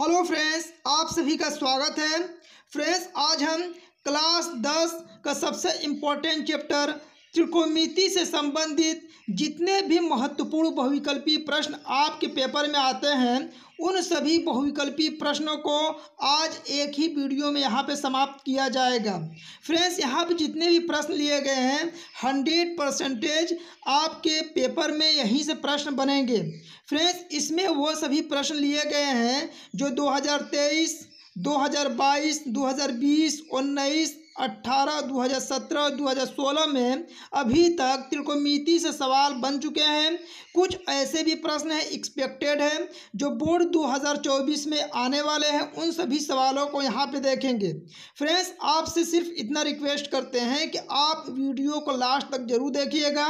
hello friends आप सभी का स्वागत है फ्रेंड्स आज हम क्लास दस का सबसे इम्पोर्टेंट चैप्टर त्रिकोणमिति से संबंधित जितने भी महत्वपूर्ण बहुविकल्पी प्रश्न आपके पेपर में आते हैं उन सभी बहुविकल्पी प्रश्नों को आज एक ही वीडियो में यहाँ पे समाप्त किया जाएगा फ्रेंड्स यहाँ पे जितने भी प्रश्न लिए गए हैं हंड्रेड परसेंटेज आपके पेपर में यहीं से प्रश्न बनेंगे फ्रेंड्स इसमें वो सभी प्रश्न लिए गए हैं जो दो 2022 2020 उन्नीस अट्ठारह दो हज़ार सत्रह दो हज़ार सोलह में अभी तक त्रिकोमिति से सवाल बन चुके हैं कुछ ऐसे भी प्रश्न हैं एक्सपेक्टेड हैं जो बोर्ड दो हज़ार चौबीस में आने वाले हैं उन सभी सवालों को यहाँ पे देखेंगे फ्रेंड्स आपसे सिर्फ इतना रिक्वेस्ट करते हैं कि आप वीडियो को लास्ट तक जरूर देखिएगा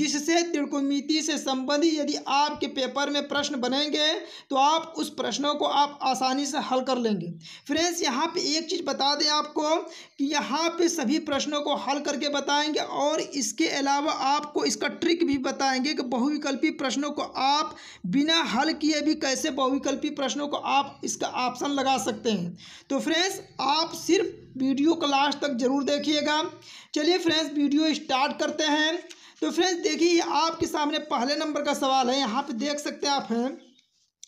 जिससे त्रिकोमिति से संबंधित यदि आपके पेपर में प्रश्न बनेंगे तो आप उस प्रश्नों को आप आसानी से हल कर लेंगे फ्रेंड्स यहाँ पर एक चीज़ बता दें आपको कि यहाँ पे सभी प्रश्नों को हल करके बताएंगे और इसके अलावा आपको इसका ट्रिक भी बताएंगे कि बहुविकल्पी प्रश्नों को आप बिना हल किए भी कैसे बहुविकल्पी प्रश्नों को आप इसका ऑप्शन लगा सकते हैं तो फ्रेंड्स आप सिर्फ वीडियो को लास्ट तक जरूर देखिएगा चलिए फ्रेंड्स वीडियो स्टार्ट करते हैं तो फ्रेंड्स देखिए आपके सामने पहले नंबर का सवाल है यहाँ पर देख सकते हैं आप हैं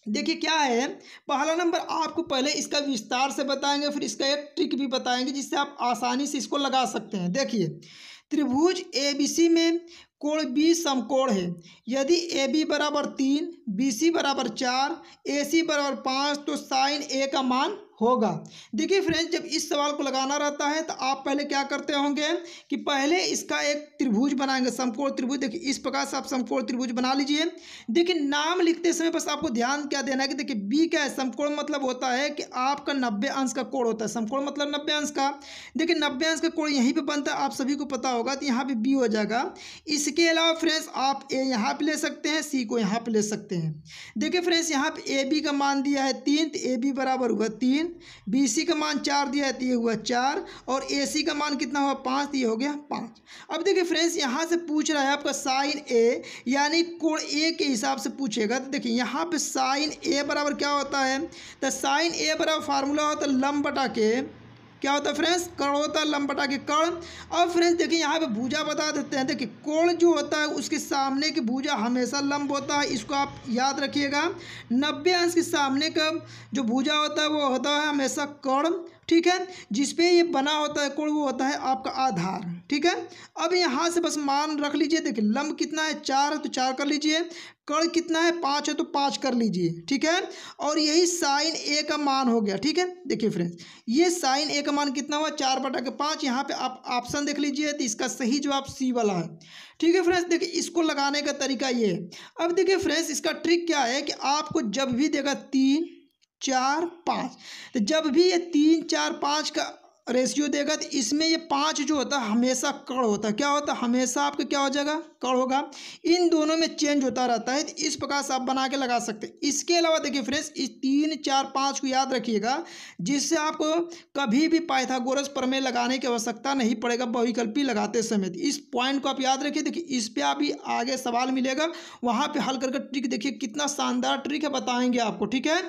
देखिए क्या है पहला नंबर आपको पहले इसका विस्तार से बताएंगे फिर इसका एक ट्रिक भी बताएंगे जिससे आप आसानी से इसको लगा सकते हैं देखिए त्रिभुज सी में कोण बी समकोण है यदि ए बी बराबर तीन बी सी बराबर चार ए सी बराबर पाँच तो साइन ए का मान होगा देखिए फ्रेंड्स जब इस सवाल को लगाना रहता है तो आप पहले क्या करते होंगे कि पहले इसका एक त्रिभुज बनाएंगे समकोण त्रिभुज देखिए इस प्रकार से आप समकोण त्रिभुज बना लीजिए देखिए नाम लिखते समय बस आपको ध्यान क्या देना है कि देखिए बी क्या है समकोण मतलब होता है कि आपका नब्बे अंश का कोण होता है समकोण मतलब नब्बे अंश का देखिए नब्बे अंश का कोण यहीं पर बनता है आप सभी को पता होगा तो यहाँ पर बी हो जाएगा इसके अलावा फ्रेंड्स आप ए यहाँ पर ले सकते हैं सी को यहाँ पर ले सकते हैं देखिए फ्रेंड्स यहाँ पर ए बी का मान दिया है तीन तो ए बी बराबर हुआ तीन बी का मान चार दिया है तो ये हुआ चार और ए का मान कितना हुआ पाँच तो ये हो गया पाँच अब देखिए फ्रेंड्स यहाँ से पूछ रहा है आपका साइन ए यानी कोण ए के हिसाब से पूछेगा तो देखिए यहाँ पे साइन ए बराबर क्या होता है तो साइन ए बराबर फार्मूला होता है लम बटा के क्या होता है फ्रेंड्स कण होता है लंबटा के कण अब फ्रेंड्स देखिए यहाँ पे भूजा बता देते हैं देखिए कोण जो होता है उसके सामने की भूजा हमेशा लंब होता है इसको आप याद रखिएगा नब्बे अंश के सामने का जो भूजा होता है वो होता है हमेशा कण ठीक है जिस पे ये बना होता है कोण वो होता है आपका आधार ठीक है अब यहाँ से बस मान रख लीजिए देखिए लंब कितना है चार है तो चार कर लीजिए कर्ण कितना है पाँच है तो पाँच कर लीजिए ठीक है और यही साइन ए का मान हो गया ठीक है देखिए फ्रेंड्स ये साइन ए का मान कितना हुआ चार बटा के पाँच यहाँ पे आप ऑप्शन देख लीजिए तो इसका सही जवाब सी वाला है ठीक है फ्रेंड्स देखिए इसको लगाने का तरीका ये है अब देखिए फ्रेंड्स इसका ट्रिक क्या है कि आपको जब भी देगा तीन चार पाँच तो जब भी ये तीन चार पाँच का रेशियो देगा तो इसमें ये पाँच जो होता है हमेशा कड़ होता है क्या होता है हमेशा आपका क्या हो जाएगा कड़ होगा इन दोनों में चेंज होता रहता है तो इस प्रकार से आप बना के लगा सकते हैं इसके अलावा देखिए फ्रेंड्स इस तीन चार पाँच को याद रखिएगा जिससे आपको कभी भी पाइथागोरस प्रमेय लगाने की आवश्यकता नहीं पड़ेगा बहुविकल्पी लगाते समय तो इस पॉइंट को आप याद रखिए देखिए इस पर अभी आगे सवाल मिलेगा वहाँ पर हल करके ट्रिक देखिए कितना शानदार ट्रिक है बताएंगे आपको ठीक है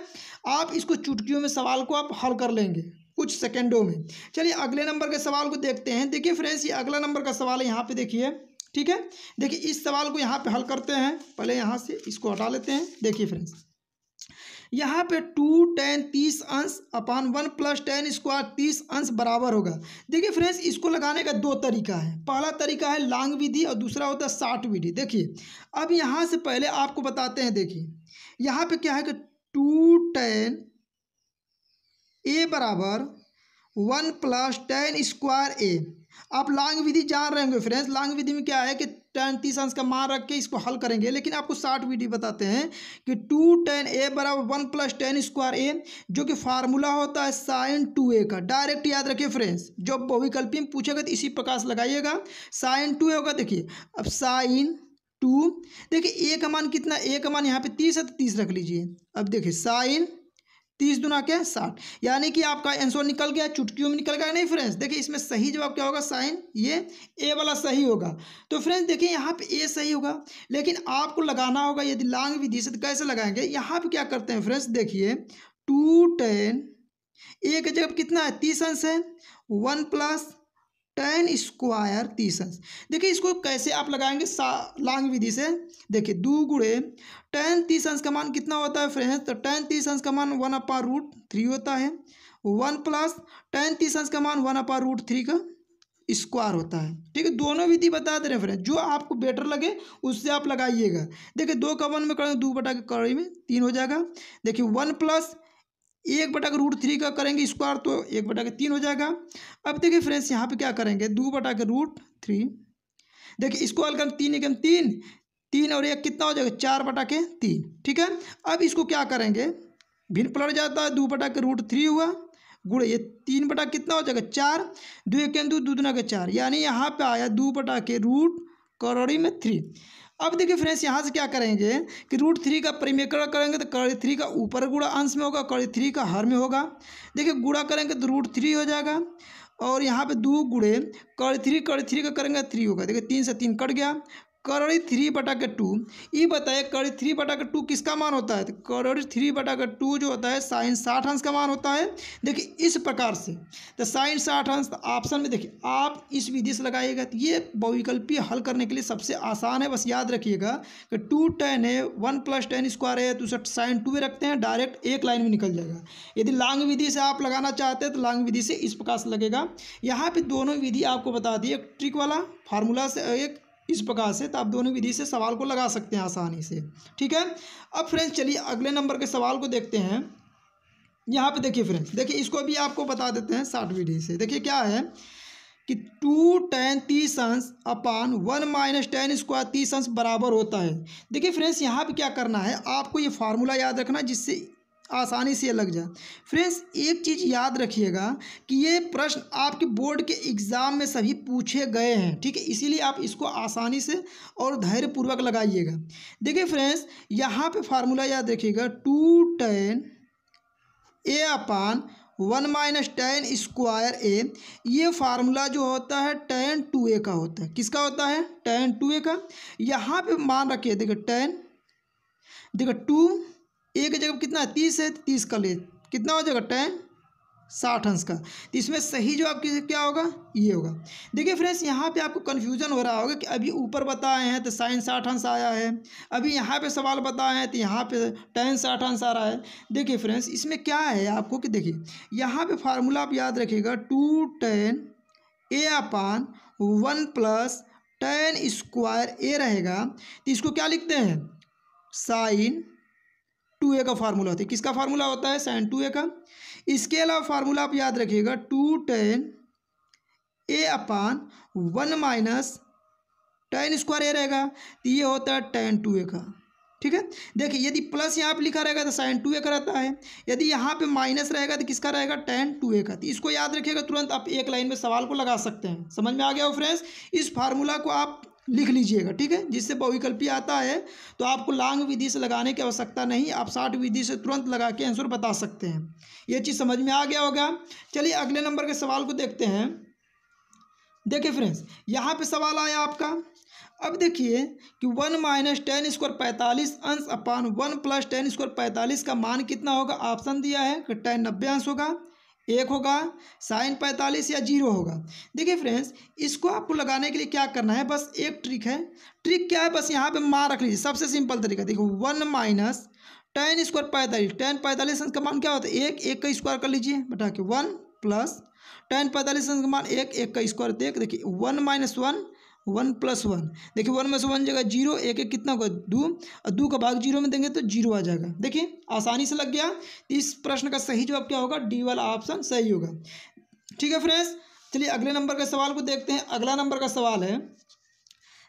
आप इसको चुटकियों में सवाल को आप हल कर लेंगे कुछ सेकेंडों में चलिए अगले नंबर के सवाल को देखते हैं देखिए फ्रेंड्स ये अगला नंबर का सवाल है यहाँ पे देखिए ठीक है देखिए इस सवाल को यहाँ पे हल करते हैं पहले यहाँ से इसको हटा लेते हैं देखिए फ्रेंड्स यहाँ पे टू टेन तीस अंश upon one plus tan square तीस अंश बराबर होगा देखिए फ्रेंड्स इसको लगाने का दो तरीका है पहला तरीका है लांग विधि और दूसरा होता है शार्ट विधि देखिए अब यहाँ से पहले आपको बताते हैं देखिए यहाँ पे क्या है कि टू टेन ए बराबर one plus tan square A आप लांग विधि जान रहे होंगे फ्रेंड्स लांग विधि में क्या है कि टेन तीस अंश का मान रख के इसको हल करेंगे लेकिन आपको शार्ट विधि बताते हैं कि टू टेन ए बराबर one plus tan square A जो कि फार्मूला होता है साइन टू ए का डायरेक्ट याद रखिए फ्रेंड्स जो बहुविकल्पी में पूछेगा तो इसी प्रकार लगाइएगा साइन टू ए होगा देखिए अब साइन टू देखिए ए का मान कितना ए का मान यहाँ पे तीस है तो तीस रख लीजिए अब देखिए साइन तीस दुना के साठ यानी कि आपका आंसर निकल गया चुटकियों में निकल गया नहीं फ्रेंड्स देखिए इसमें सही जवाब क्या होगा साइन ये ए वाला सही होगा तो फ्रेंड्स देखिए यहाँ पे ए सही होगा लेकिन आपको लगाना होगा यदि लांग विधि से तो कैसे लगाएंगे यहाँ पे क्या करते हैं फ्रेंड्स देखिए टू टेन ए की जगह कितना है तीस अंश है वन प्लस टेन स्क्वायर अंश देखिए इसको कैसे आप लगाएंगे लांग विधि से देखिए दो गुड़े टेन तीस अंश का मान कितना होता है फ्रेंड्स तो टेन तीस अंश का मान वन अपार रूट थ्री होता है वन प्लस टेन तीस अंश का मान वन अपार रूट थ्री का स्क्वायर होता है ठीक है दोनों विधि बता दे रहे फ्रेंड जो आपको बेटर लगे उससे आप लगाइएगा देखिए दो का वन में करेंगे दो बटा के कड़ी में तीन हो जाएगा देखिए वन प्लस एक बटा के रूट थ्री का करेंगे स्क्वायर तो एक बटा के तीन हो जाएगा अब देखिए फ्रेंड्स यहाँ पे क्या करेंगे दो बटा के रूट थ्री देखिए इसको अलगम तीन एकम तीन तीन और एक कितना हो जाएगा चार बटा के तीन ठीक है अब इसको क्या करेंगे भिन्न पलट जाता है दो बटा के रूट थ्री हुआ गुड़ ये तीन बटा कितना हो जाएगा चार दो एक दो दुना के चार यानी यहाँ पर आया दो बटा के रूट करोड़ी में थ्री अब देखिए फ्रेंड्स यहाँ से क्या करेंगे कि रूट थ्री का परिमेकरण करेंगे तो कड़ी थ्री का ऊपर गुड़ा अंश में होगा कड़ी थ्री का हर में होगा देखिए गुड़ा करेंगे तो रूट थ्री हो जाएगा और यहाँ पे दो गुड़े कड़ी थ्री कड़ी थ्री का करेंगे थ्री तो होगा देखिए तीन से तीन कट गया करड़ी थ्री बटा के टू ये बताइए करड़ी थ्री बटा के टू किसका मान होता है तो करड़ी थ्री बटा के टू जो होता है साइन साठ अंश का मान होता है देखिए इस प्रकार से तो साइन साठ अंश ऑप्शन तो में देखिए आप इस विधि से लगाइएगा तो ये बहुविकल्पी हल करने के लिए सबसे आसान है बस याद रखिएगा कि टू टेन है वन प्लस टेन स्क्वायर है तो उसे साइन टू में रखते हैं डायरेक्ट एक लाइन में निकल जाएगा यदि लांग विधि से आप लगाना चाहते हैं तो लांग विधि से इस प्रकार से लगेगा यहाँ पर दोनों विधि आपको बता दी एक ट्रिक वाला फार्मूला से एक इस प्रकार से तो आप दोनों विधि से सवाल को लगा सकते हैं आसानी से ठीक है अब फ्रेंड्स चलिए अगले नंबर के सवाल को देखते हैं यहाँ पे देखिए फ्रेंड्स देखिए इसको भी आपको बता देते हैं साठ विधि से देखिए क्या है कि टू टेन तीस अंश upon one minus tan square तीस अंश बराबर होता है देखिए फ्रेंड्स यहाँ पे क्या करना है आपको ये फार्मूला याद रखना जिससे आसानी से लग जाए फ्रेंड्स एक चीज़ याद रखिएगा कि ये प्रश्न आपके बोर्ड के एग्ज़ाम में सभी पूछे गए हैं ठीक है इसीलिए आप इसको आसानी से और धैर्यपूर्वक लगाइएगा देखिए फ्रेंड्स यहाँ पे फार्मूला याद रखिएगा two tan A upon one minus tan square A ये फार्मूला जो होता है टेन टू ए का होता है किसका होता है टेन टू ए का यहाँ पे मान रखिए देखो टेन देखो टू ए जगह कितना है तीस है तो तीस का ले कितना हो जाएगा टेन साठ अंश का तो इसमें सही जो आपकी क्या होगा ये होगा देखिए फ्रेंड्स यहाँ पे आपको कन्फ्यूजन हो रहा होगा कि अभी ऊपर बताए हैं तो साइन साठ अंश आया है अभी यहाँ पे सवाल बताए हैं तो यहाँ पे टेन साठ अंश आ रहा है देखिए फ्रेंड्स इसमें क्या है आपको कि देखिए यहाँ पे फार्मूला आप याद रखिएगा two tan A upon one plus tan square A रहेगा तो इसको क्या लिखते हैं साइन टू ए का फार्मूला होता है किसका फार्मूला होता है साइन टू ए का इसके अलावा फार्मूला आप याद रखिएगा two tan A upon one minus tan square A रहेगा तो ये होता है टेन टू ए का ठीक है देखिए यदि प्लस यहाँ पे लिखा रहेगा तो साइन टू ए का रहता है यदि यहाँ पे माइनस रहेगा तो किसका रहेगा टेन टू ए का तो इसको याद रखिएगा तुरंत आप एक लाइन में सवाल को लगा सकते हैं समझ में आ गया हो फ्रेंड्स इस फार्मूला को आप लिख लीजिएगा ठीक है जिससे बहुविकल्पी आता है तो आपको लांग विधि से लगाने की आवश्यकता नहीं आप शार्ट विधि से तुरंत लगा के आंसर बता सकते हैं ये चीज़ समझ में आ गया होगा चलिए अगले नंबर के सवाल को देखते हैं देखिए फ्रेंड्स यहाँ पे सवाल आया आपका अब देखिए कि वन माइनस टेन स्क्वायर पैंतालीस अंश upon one plus tan square पैंतालीस का मान कितना होगा ऑप्शन दिया है कि टेन नब्बे अंश होगा एक होगा साइन पैंतालीस या जीरो होगा देखिए फ्रेंड्स इसको आपको लगाने के लिए क्या करना है बस एक ट्रिक है ट्रिक क्या है बस यहाँ पे मार रख लीजिए सबसे सिंपल तरीका देखो वन माइनस टेन स्क्वायर पैंतालीस टेन पैंतालीस अंश का मान क्या होता है एक एक का स्क्वायर कर लीजिए बटा के वन प्लस टेन पैंतालीस अंश का मान एक एक का स्क्वायर देख देखिए one minus one one plus one देखिए वन में से वन जगह जीरो एक एक कितना होगा दो और दो का भाग जीरो में देंगे तो जीरो आ जाएगा देखिए आसानी से लग गया इस प्रश्न का सही जवाब क्या होगा डी वाला ऑप्शन सही होगा ठीक है फ्रेंड्स चलिए अगले नंबर का सवाल को देखते हैं अगला नंबर का सवाल है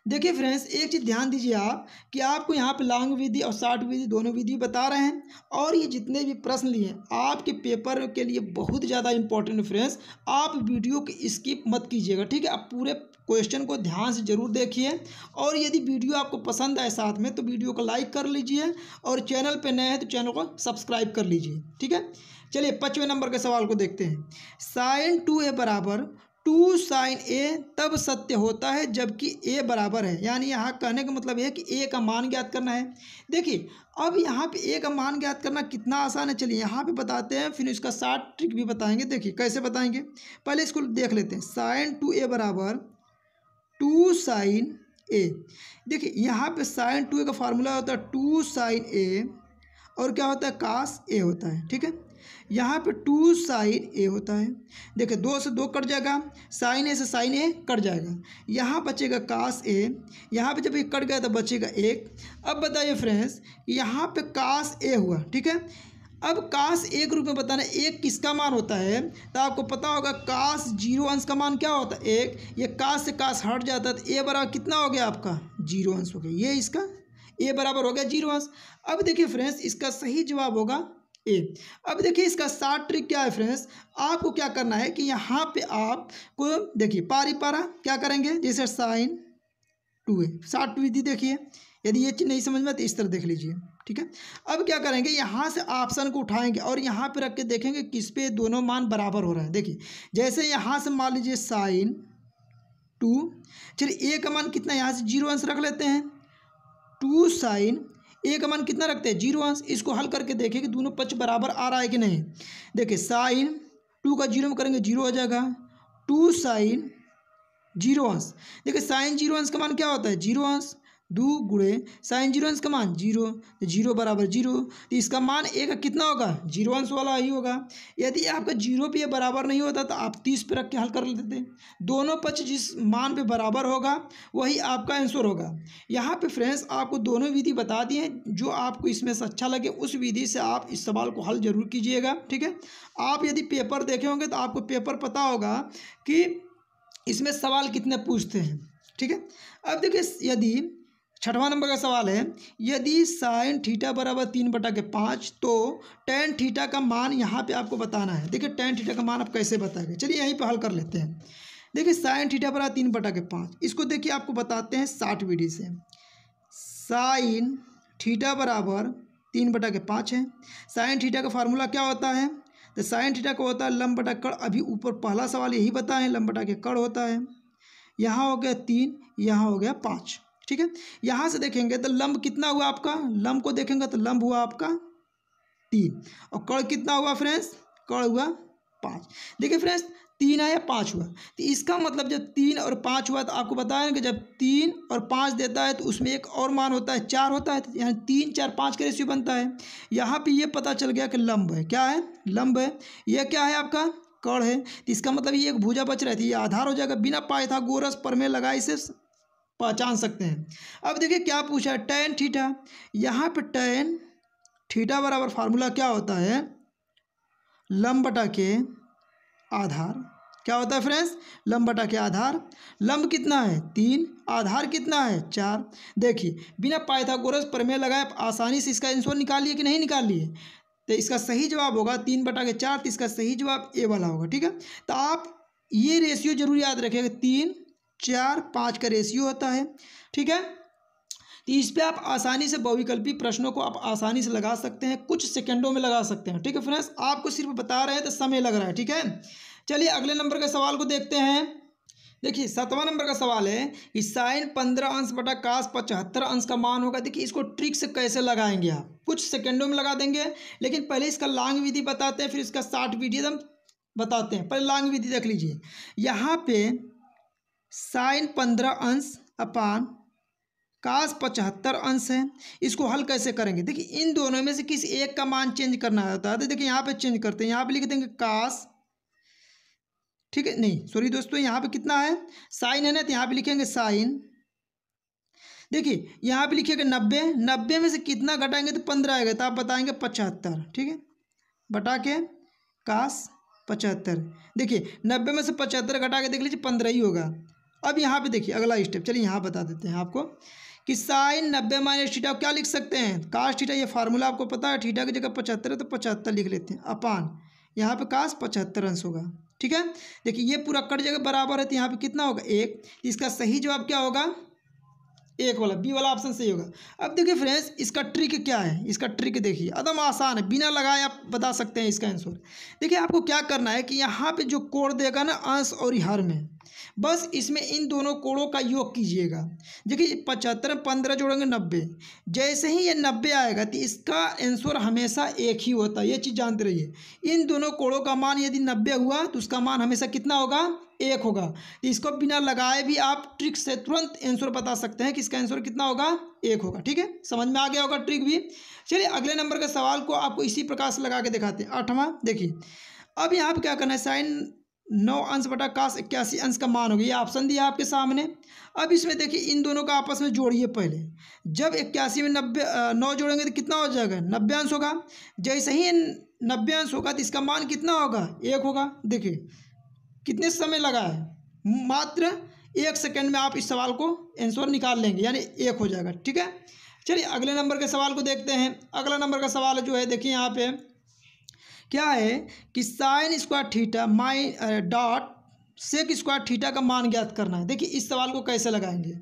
देखिए फ्रेंड्स एक चीज़ ध्यान दीजिए आप कि आपको यहाँ पे लॉन्ग विधि और शॉर्ट विधि दोनों विधि बता रहे हैं और ये जितने भी प्रश्न लिए आपके पेपर के लिए बहुत ज़्यादा इंपॉर्टेंट फ्रेंड्स आप वीडियो को स्किप मत कीजिएगा ठीक है आप पूरे क्वेश्चन को ध्यान से जरूर देखिए और यदि वीडियो आपको पसंद आए साथ में तो वीडियो को लाइक कर लीजिए और चैनल पर नए हैं तो चैनल को सब्सक्राइब कर लीजिए ठीक है चलिए पचवें नंबर के सवाल को देखते हैं साइन टू ए बराबर टू साइन ए तब सत्य होता है जबकि ए बराबर है यानी यहाँ कहने का मतलब है कि ए का मान ज्ञात करना है देखिए अब यहाँ पे ए का मान ज्ञात करना कितना आसान है चलिए यहाँ पे बताते हैं फिर इसका साठ ट्रिक भी बताएंगे देखिए कैसे बताएंगे पहले इसको देख लेते हैं साइन टू ए बराबर टू साइन ए देखिए यहाँ पे साइन टू ए का फार्मूला होता है टू साइन ए और क्या होता है कास ए होता है ठीक है यहाँ पे टू साइन ए होता है देखिए दो से दो कट जाएगा साइन ए से साइन ए कट जाएगा यहाँ बचेगा कास ए यहाँ पे जब ये कट गया तो बचेगा एक अब बताइए फ्रेंड्स यहाँ पे कास ए हुआ ठीक है अब काश एक रूप में बताना एक किसका मान होता है तो आपको पता होगा काश जीरो अंश का मान क्या होता है एक ये काश से काश हट जाता है तो ए बराबर कितना हो गया आपका जीरो अंश हो गया ये इसका ए बराबर हो गया जीरो अंश अब देखिए फ्रेंड्स इसका सही जवाब होगा ए अब देखिए इसका शार्ट ट्रिक क्या है फ्रेंड्स आपको क्या करना है कि यहाँ पर आप को देखिए पारी पारा क्या करेंगे जैसे साइन टू ए शार्ट विधि देखिए यदि ये चीज़ नहीं समझ में तो इस तरह देख लीजिए ठीक है अब क्या करेंगे यहाँ से ऑप्शन को उठाएंगे और यहाँ पे रख के देखेंगे किस पे दोनों मान बराबर हो रहे हैं देखिए जैसे यहाँ से मान लीजिए साइन टू चलिए ए का मान कितना यहाँ से जीरो अंश रख लेते हैं टू साइन ए का मान कितना रखते हैं जीरो अंश इसको हल करके देखें कि दोनों पक्ष बराबर आ रहा है कि नहीं देखिए साइन टू का जीरो में करेंगे जीरो हो जाएगा टू साइन जीरो अंश देखिए साइन जीरो अंश का मान क्या होता है जीरो अंश दो गुड़े साइन जीरो अंश का मान जीरो तो जीरो बराबर जीरो तो इसका मान एक कितना होगा जीरो अंश वाला ही होगा यदि आपका जीरो पे बराबर नहीं होता तो आप तीस पे रख के हल कर लेते दोनों पक्ष जिस मान पे बराबर होगा वही आपका आंसर होगा यहाँ पे फ्रेंड्स आपको दोनों विधि बता दिए जो आपको इसमें से अच्छा लगे उस विधि से आप इस सवाल को हल जरूर कीजिएगा ठीक है आप यदि पेपर देखे होंगे तो आपको पेपर पता होगा कि इसमें सवाल कितने पूछते हैं ठीक है अब देखिए यदि छठवां नंबर का सवाल है यदि साइन थीटा बराबर तीन बटा के पाँच तो टेन थीटा का मान यहाँ पे आपको बताना है देखिए टेन थीटा का मान आप कैसे बताएंगे चलिए यहीं पर हल कर लेते हैं देखिए साइन थीटा बराबर तीन बटा के पाँच इसको देखिए आपको बताते हैं साठ विधि से साइन थीटा बराबर तीन बटा के पाँच है साइन थीटा का फार्मूला क्या होता है तो साइन थीटा का होता है लम बटा कड़ अभी ऊपर पहला सवाल यही बताएं लम बटा के कड़ होता है यहाँ हो गया तीन यहाँ हो गया पाँच ठीक है यहाँ से देखेंगे तो लंब कितना हुआ आपका लंब को देखेंगे तो लंब हुआ आपका तीन और कड़ कितना हुआ फ्रेंड्स कड़ हुआ पाँच देखिए फ्रेंड्स तीन आया पाँच हुआ तो इसका मतलब जब तीन और पाँच हुआ तो आपको बताया ना कि जब तीन और पाँच देता है तो उसमें एक और मान होता है चार होता है तो यानी तीन चार पाँच का रेशियो बनता है यहाँ पे ये पता चल गया कि लंब है क्या है लंब है यह क्या है आपका कड़ है तो इसका मतलब ये एक भूजा बच रही थी तो ये आधार हो जाएगा बिना पाए था गोरस पर में लगाई से पहचान सकते हैं अब देखिए क्या पूछा है टेन थीटा यहाँ पे टेन थीटा बराबर फार्मूला क्या होता है लम्बटा बटा के आधार क्या होता है फ्रेंड्स लम्बटा बटा के आधार लंब कितना है तीन आधार कितना है चार देखिए बिना पाइथागोरस प्रमेय लगाए आसानी से इसका आंसर निकालिए कि नहीं निकालिए तो इसका सही जवाब होगा तीन बटा के चार तो इसका सही जवाब ए वाला होगा ठीक है तो आप ये रेशियो जरूर याद रखिएगा तीन चार पाँच का रेशियो होता है ठीक है तो इस पर आप आसानी से बहुविकल्पी प्रश्नों को आप आसानी से लगा सकते हैं कुछ सेकंडों में लगा सकते हैं ठीक है फ्रेंड्स आपको सिर्फ बता रहे हैं तो समय लग रहा है ठीक है चलिए अगले नंबर के सवाल को देखते हैं देखिए सातवां नंबर का सवाल है कि साइन पंद्रह अंश बटा काश पचहत्तर अंश का मान होगा देखिए इसको ट्रिक से कैसे लगाएंगे आप कुछ सेकंडों में लगा देंगे लेकिन पहले इसका लांग विधि बताते हैं फिर इसका शार्ट विधि एकदम बताते हैं पहले लांग विधि देख लीजिए यहाँ पे साइन पंद्रह अंश अपान काश पचहत्तर अंश है इसको हल कैसे करेंगे देखिए इन दोनों में से किस एक का मान चेंज करना होता है तो देखिए यहाँ पे चेंज करते हैं यहाँ पे लिख देंगे काश ठीक है नहीं सॉरी दोस्तों यहाँ पे कितना है साइन है ना तो यहाँ पे लिखेंगे साइन देखिए यहाँ पे लिखिएगा नब्बे नब्बे में से कितना घटाएंगे तो पंद्रह आएगा तो आप बताएंगे पचहत्तर ठीक है बटा के काश पचहत्तर देखिए नब्बे में से पचहत्तर घटा के देख लीजिए पंद्रह ही होगा अब यहाँ पे देखिए अगला स्टेप चलिए यहाँ बता देते हैं आपको कि साइन नब्बे माइनस थीटा क्या लिख सकते हैं काश ठीठा ये फार्मूला आपको पता है ठीठा की जगह पचहत्तर है तो पचहत्तर लिख लेते हैं अपान यहाँ पे काश पचहत्तर अंश होगा ठीक है देखिए ये पूरा कट जगह बराबर है तो यहाँ पे कितना होगा एक इसका सही जवाब क्या होगा एक वाला बी वाला ऑप्शन सही होगा अब देखिए फ्रेंड्स इसका ट्रिक क्या है इसका ट्रिक देखिए एकदम आसान है बिना लगाए आप बता सकते हैं इसका आंसर देखिए आपको क्या करना है कि यहाँ पे जो कोड देगा ना अंश और हर में बस इसमें इन दोनों कोणों का योग कीजिएगा देखिए पचहत्तर पंद्रह जोड़ेंगे नब्बे जैसे ही ये नब्बे आएगा तो इसका आंसर हमेशा एक ही होता है ये चीज़ जानते रहिए इन दोनों कोणों का मान यदि नब्बे हुआ तो उसका मान हमेशा कितना होगा एक होगा तो इसको बिना लगाए भी आप ट्रिक से तुरंत आंसर बता सकते हैं कि इसका आंसर कितना होगा एक होगा ठीक है समझ में आ गया होगा ट्रिक भी चलिए अगले नंबर के सवाल को आपको इसी प्रकार से लगा के दिखाते हैं आठवां देखिए अब यहाँ पर क्या करना है साइन नौ अंश बटा काश इक्यासी अंश का मान होगा ये ऑप्शन दिया आपके सामने अब इसमें देखिए इन दोनों का आपस में जोड़िए पहले जब इक्यासी में नब्बे नौ जोड़ेंगे तो कितना हो जाएगा नब्बे अंश होगा जैसे ही नब्बे अंश होगा तो इसका मान कितना होगा एक होगा देखिए कितने समय लगा है मात्र एक सेकेंड में आप इस सवाल को आंसर निकाल लेंगे यानी एक हो जाएगा ठीक है चलिए अगले नंबर के सवाल को देखते हैं अगला नंबर का सवाल जो है देखिए यहाँ पे क्या है कि साइन स्क्वायर थीटा माइ डॉट सेक स्क्वायर थीटा का मान ज्ञात करना है देखिए इस सवाल को कैसे लगाएंगे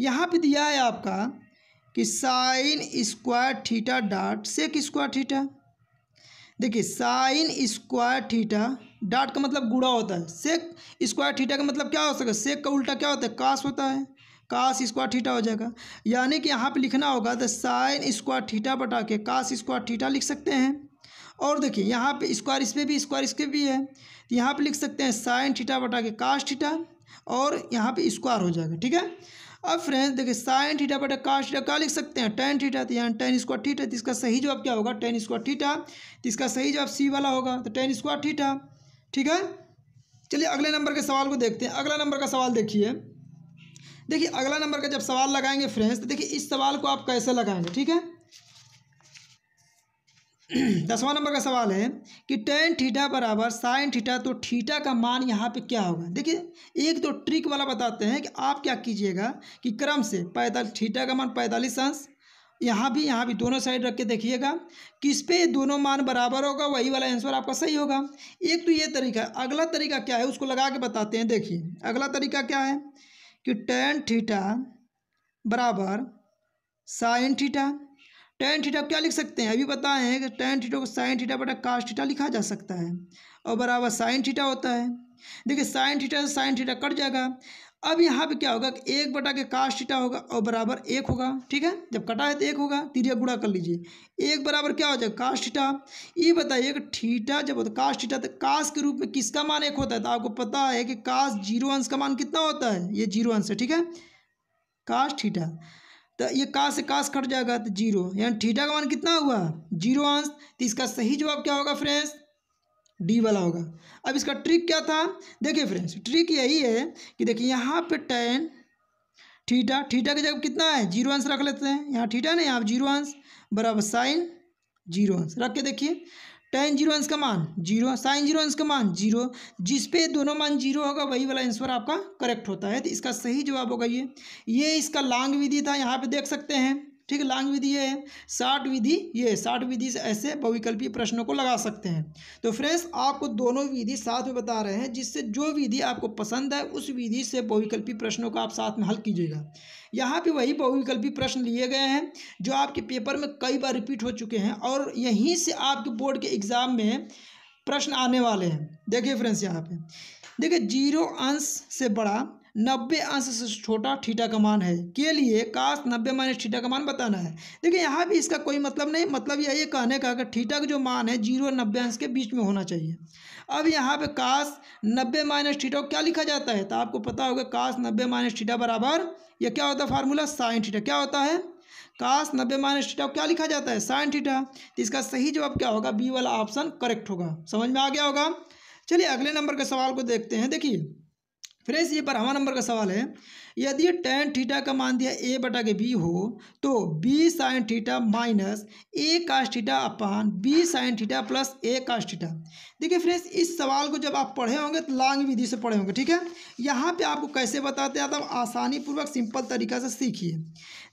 यहाँ पे दिया है आपका कि sine square theta dot sec square theta देखिए साइन स्क्वायर थीटा डॉट का मतलब गुड़ा होता है सेक स्क्वायर थीटा का मतलब क्या हो सकता है सेक का उल्टा क्या होता है कास होता है कास स्क्वायर थीटा हो जाएगा यानी कि यहाँ पे लिखना होगा तो साइन स्क्वायर थीटा बटा के कास स्क्वायर थीटा लिख सकते हैं और देखिए यहाँ पे स्क्वायर इस पर भी स्क्वायर इसके भी है तो यहाँ पे लिख सकते हैं साइन ठीठा बटा के कास्ट ठीठा और यहाँ पे स्क्वायर हो जाएगा ठीक है अब फ्रेंड्स देखिए साइन ठीठा बटा कास्ट ठीठा क्या लिख सकते हैं टेन ठीठा तो यहाँ टेन स्क्वायर ठीठा तो इसका सही जवाब क्या होगा टेन स्क्वायर ठीठा तो इसका सही जवाब सी वाला होगा तो टेन स्क्वायर ठीठा ठीक है चलिए अगले नंबर के सवाल को देखते हैं अगला नंबर का सवाल देखिए देखिए अगला नंबर का जब सवाल लगाएंगे फ्रेंड्स तो देखिए इस सवाल को आप कैसे लगाएंगे ठीक है दसवां नंबर का सवाल है कि टेन ठीठा बराबर साइन ठीठा तो ठीठा का मान यहाँ पे क्या होगा देखिए एक तो ट्रिक वाला बताते हैं कि आप क्या कीजिएगा कि क्रम से पैंतालीस थीटा का मान पैंतालीस अंश यहाँ भी यहाँ भी दोनों साइड रख के देखिएगा किस पे दोनों मान बराबर होगा वही वाला आंसर आपका सही होगा एक तो ये तरीका है अगला तरीका क्या है उसको लगा के बताते हैं देखिए अगला तरीका क्या है कि टेन ठीठा बराबर साइन ठीठा टेन थीटा क्या लिख सकते हैं अभी बताए हैं कि टेन थीटा को साइन थीटा बटा कास्ट थीटा लिखा जा सकता है और बराबर साइन थीटा होता है देखिए साइन थीटा से साइन थीटा कट जाएगा अब यहाँ पे क्या होगा कि एक बटा के कास्ट थीटा होगा और बराबर एक होगा ठीक है जब कटा है तो एक होगा तीरिया गुड़ा कर लीजिए एक बराबर क्या हो जाएगा कास्ट थीटा ये बताइए कि थीटा जब होता है कास्ट थीटा तो काश के रूप में किसका मान एक होता है तो आपको पता है कि काश जीरो अंश का मान कितना होता है ये जीरो अंश है ठीक है कास्ट थीटा तो ये कहाँ से काश कट जाएगा तो जीरो यानी ठीठा का मान कितना हुआ जीरो अंश तो इसका सही जवाब क्या होगा फ्रेंड्स डी वाला होगा अब इसका ट्रिक क्या था देखिए फ्रेंड्स ट्रिक यही है कि देखिए यहाँ पे टेन ठीठा ठीठा की जगह कितना है जीरो अंश रख लेते हैं यहाँ ठीठा नहीं आप जीरो अंश बराबर साइन जीरो अंश रख के देखिए टेन जीरो अंश का मान जीरो साइन जीरो अंश का मान जीरो जिस पे दोनों मान जीरो होगा वही वाला आंसर आपका करेक्ट होता है तो इसका सही जवाब होगा ये ये इसका लांग विधि था यहाँ पे देख सकते हैं ठीक है लांग विधि ये है साठ विधि ये साठ विधि से ऐसे बहुविकल्पीय प्रश्नों को लगा सकते हैं तो फ्रेंड्स आपको दोनों विधि साथ में बता रहे हैं जिससे जो विधि आपको पसंद है उस विधि से बहुविकल्पी प्रश्नों को आप साथ में हल कीजिएगा यहाँ पे वही बहुविकल्पी प्रश्न लिए गए हैं जो आपके पेपर में कई बार रिपीट हो चुके हैं और यहीं से आपके बोर्ड के एग्ज़ाम में प्रश्न आने वाले हैं देखिए फ्रेंड्स यहाँ पे देखिए जीरो अंश से बड़ा नब्बे अंश से छोटा ठीटा का मान है के लिए काश नब्बे माइनस ठीटा का मान बताना है देखिए यहाँ भी इसका कोई मतलब नहीं मतलब यह कहने का अगर ठीटा का जो मान है जीरो और नब्बे अंश के बीच में होना चाहिए अब यहाँ पे काश नब्बे माइनस ठीटा को क्या लिखा जाता है तो आपको पता होगा काश नब्बे माइनस ठीटा बराबर यह क्या होता है फार्मूला साइन ठीटा क्या होता है काश नब्बे माइनस ठीटा क्या लिखा जाता है साइन ठीटा तो इसका सही जवाब क्या होगा बी वाला ऑप्शन करेक्ट होगा समझ में आ गया होगा चलिए अगले नंबर के सवाल को देखते हैं देखिए फ्रेंड्स ये बारहवा नंबर का सवाल है यदि टेन थीटा का मान दिया ए बटा के बी हो तो B sine theta minus A cos theta upon B sine theta plus A cos theta देखिए फ्रेंड्स इस सवाल को जब आप पढ़े होंगे तो लांग विधि से पढ़े होंगे ठीक है यहाँ पे आपको कैसे बताते हैं तो आप आसानी पूर्वक सिंपल तरीका से सीखिए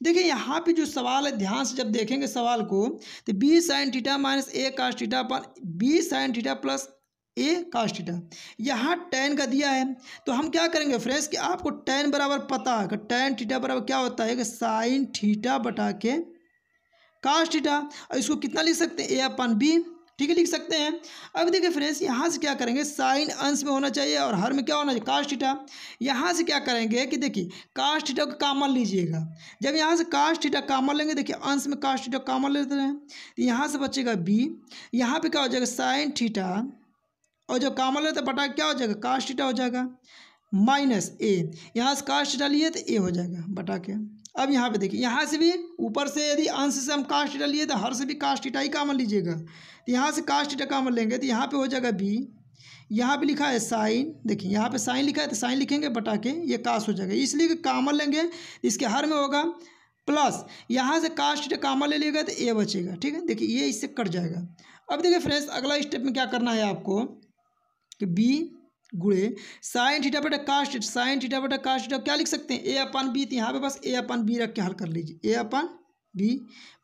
देखिए यहाँ पे जो सवाल है ध्यान से जब देखेंगे सवाल को तो B sine theta minus A cos theta upon B sine theta plus A cos यहाँ टेन का दिया है तो हम क्या करेंगे फ्रेंड्स कि आपको टेन बराबर पता है टेन थीटा बराबर क्या होता है कि साइन थीटा बटा के कास्ट थीटा और इसको कितना लिख सकते हैं ए अपन बी ठीक है लिख सकते हैं अब देखिए फ्रेंड्स यहाँ से क्या करेंगे साइन अंश में होना चाहिए और हर में क्या होना चाहिए कास्ट थीटा यहाँ से क्या करेंगे कि देखिए कास्ट थीटा का कामन लीजिएगा जब यहाँ से कास्ट थीटा कामन लेंगे देखिए अंश में कास्ट थीटा कामन लेते हैं यहाँ से बचेगा बी यहाँ पर क्या हो जाएगा साइन थीटा और जो कामल है तो बटा क्या हो जाएगा कास्ट थीटा हो जाएगा माइनस ए यहाँ से कास्ट थीटा लिए तो ए हो जाएगा बटा के अब यहाँ पे देखिए यहाँ से भी ऊपर से यदि अंश से हम कास्ट थीटा लिए तो हर से भी कास्ट थीटा ही कामन लीजिएगा तो यहाँ से कास्ट थीटा कामन लेंगे तो यहाँ पे हो जाएगा बी यहाँ पे लिखा है साइन देखिए यहाँ पे साइन लिखा है तो साइन लिखेंगे बटा के ये कास्ट हो जाएगा इसलिए कि कामन लेंगे इसके हर में होगा प्लस यहाँ से कास्ट कामन ले लिएगा तो ए बचेगा ठीक है देखिए ये इससे कट जाएगा अब देखिए फ्रेंड्स अगला स्टेप में क्या करना है आपको बी गुड़े साइन थीटा बटा कास्ट साइन थीटा बटा कास्ट थीटा क्या लिख सकते हैं ए अपन बी तो यहाँ पे बस ए अपन बी रख के हल कर लीजिए A upon B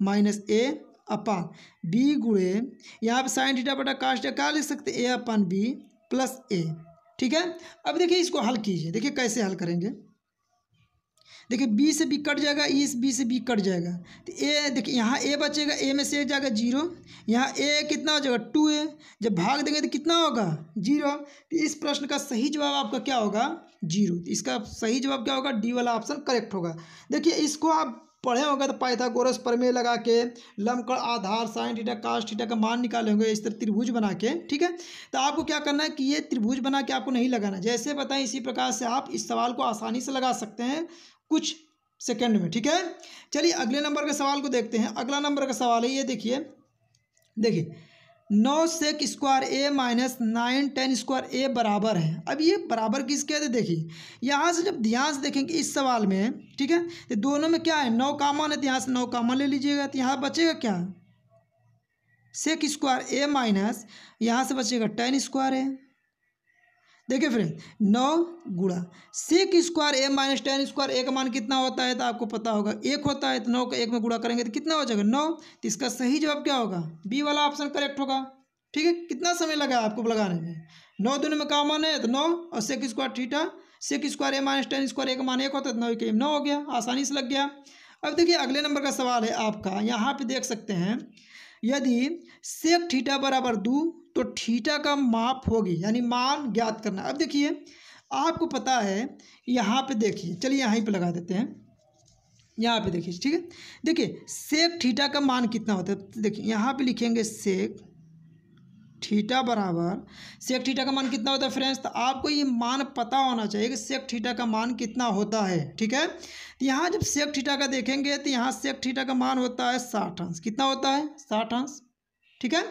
minus A upon B गुड़े यहाँ पे साइन थीटा बटा कास्ट क्या लिख सकते ए अपन बी प्लस ए ठीक है अब देखिए इसको हल कीजिए देखिए कैसे हल करेंगे देखिए बी से बी कट जाएगा ई बी से बी कट जाएगा तो ए देखिए यहाँ ए बचेगा ए में से जाएगा जीरो यहाँ ए कितना हो जाएगा टू ए जब भाग देंगे तो कितना होगा जीरो तो इस प्रश्न का सही जवाब आपका क्या होगा जीरो तो इसका सही जवाब क्या होगा डी वाला ऑप्शन करेक्ट होगा देखिए इसको आप पढ़े होंगे तो पाइथागोरस प्रमेय लगा के लमकड़ आधार साइन थीटा कास्ट थीटा का मान निकाले होंगे इस तरह त्रिभुज बना के ठीक है तो आपको क्या करना है कि ये त्रिभुज बना के आपको नहीं लगाना जैसे बताएं इसी प्रकार से आप इस सवाल को आसानी से लगा सकते हैं कुछ सेकंड में ठीक है चलिए अगले नंबर के सवाल को देखते हैं अगला नंबर का सवाल है ये देखिए देखिए नौ sec square A minus nine tan square A बराबर है अब ये बराबर किसके है देखिए यहाँ से जब ध्यान से देखेंगे इस सवाल में ठीक है तो दोनों में क्या है नौ कामन है तो यहाँ से नौ कामन ले लीजिएगा तो यहाँ बचेगा क्या सेक स्क्वायर ए माइनस यहाँ से बचेगा टेन स्क्वायर है देखिए फ्रेंड नौ गुड़ा sec square A minus tan square A का मान कितना होता है तो आपको पता होगा एक होता है तो नौ का एक में गुड़ा करेंगे तो कितना हो जाएगा नौ तो इसका सही जवाब क्या होगा बी वाला ऑप्शन करेक्ट होगा ठीक है कितना समय लगा आपको लगाने में नौ दोनों में कामन है तो नौ और sec square theta sec square A minus tan square A का मान एक होता है तो नौ के नौ हो गया आसानी से लग गया अब देखिए अगले नंबर का सवाल है आपका यहाँ पे देख सकते हैं यदि सेक थीटा बराबर दो तो थीटा का माप होगी यानी मान ज्ञात करना अब देखिए आपको पता है यहाँ पे देखिए चलिए यहाँ पे लगा देते हैं यहाँ पे देखिए ठीक है देखिए सेक थीटा का मान कितना होता है तो देखिए यहाँ पे लिखेंगे सेक थीटा बराबर सेक थीटा का मान कितना होता है फ्रेंड्स तो आपको ये मान पता होना चाहिए कि सेक ठीटा का मान कितना होता है ठीक है तो यहाँ जब सेक थीटा का देखेंगे तो यहाँ सेक थीटा का मान होता है साठ अंश कितना होता है साठ अंश ठीक है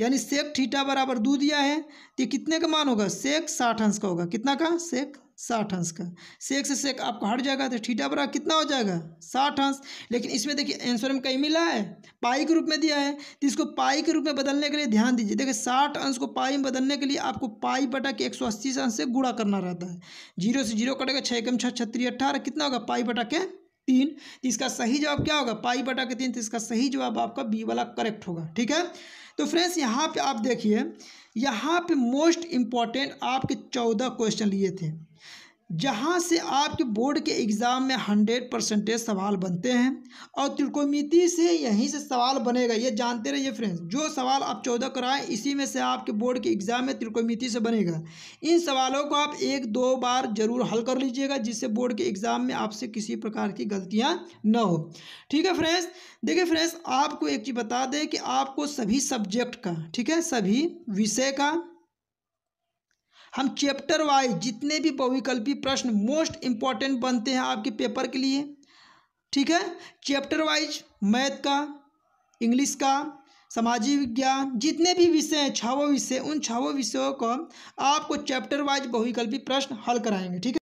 यानी सेक थीटा बराबर दू दिया है तो ये कितने का मान होगा सेक साठ अंश का होगा कितना का सेक साठ अंश का सेक से सेक आपका हट जाएगा तो थीटा बराबर कितना हो जाएगा साठ अंश लेकिन इसमें देखिए आंसर में कहीं मिला है पाई के रूप में दिया है तो इसको पाई के रूप में बदलने के लिए ध्यान दीजिए देखिए साठ अंश को पाई में बदलने के लिए आपको पाई बटा के एक सौ अस्सी अंश से गुड़ा करना रहता है जीरो से जीरो कटेगा छः एकम छः छत्तीस अट्ठारह कितना होगा पाई बटा के तीन इसका सही जवाब क्या होगा पाई बटा के तीन तो इसका सही जवाब आपका बी वाला करेक्ट होगा ठीक है तो फ्रेंड्स यहाँ पे आप देखिए यहाँ पे मोस्ट इम्पॉर्टेंट आपके चौदह क्वेश्चन लिए थे जहाँ से आपके बोर्ड के एग्ज़ाम में हंड्रेड परसेंटेज सवाल बनते हैं और त्रिकोमिति से यहीं से सवाल बनेगा ये जानते रहिए फ्रेंड्स जो सवाल आप चौदह कराएं इसी में से आपके बोर्ड के एग्ज़ाम में त्रिकोमिति से बनेगा इन सवालों को आप एक दो बार ज़रूर हल कर लीजिएगा जिससे बोर्ड के एग्ज़ाम में आपसे किसी प्रकार की गलतियाँ न हो ठीक है फ्रेंड्स देखिए फ्रेंड्स आपको एक चीज़ बता दें कि आपको सभी सब्जेक्ट का ठीक है सभी विषय का हम चैप्टर वाइज जितने भी बहुविकल्पी प्रश्न मोस्ट इम्पॉर्टेंट बनते हैं आपके पेपर के लिए ठीक है चैप्टर वाइज मैथ का इंग्लिश का सामाजिक विज्ञान जितने भी विषय हैं छावों विषय उन छावों विषयों को आपको चैप्टर वाइज बहुविकल्पी प्रश्न हल कराएंगे ठीक है